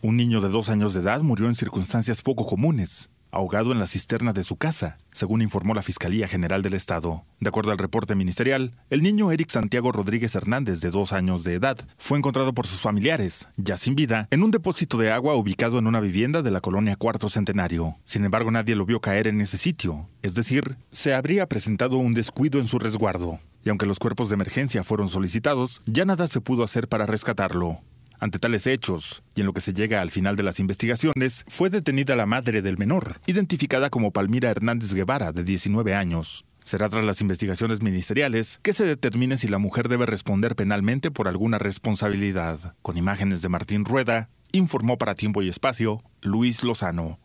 Un niño de dos años de edad murió en circunstancias poco comunes, ahogado en la cisterna de su casa, según informó la Fiscalía General del Estado. De acuerdo al reporte ministerial, el niño Eric Santiago Rodríguez Hernández, de dos años de edad, fue encontrado por sus familiares, ya sin vida, en un depósito de agua ubicado en una vivienda de la colonia Cuarto Centenario. Sin embargo, nadie lo vio caer en ese sitio, es decir, se habría presentado un descuido en su resguardo. Y aunque los cuerpos de emergencia fueron solicitados, ya nada se pudo hacer para rescatarlo. Ante tales hechos, y en lo que se llega al final de las investigaciones, fue detenida la madre del menor, identificada como Palmira Hernández Guevara, de 19 años. Será tras las investigaciones ministeriales que se determine si la mujer debe responder penalmente por alguna responsabilidad. Con imágenes de Martín Rueda, informó para tiempo y espacio Luis Lozano.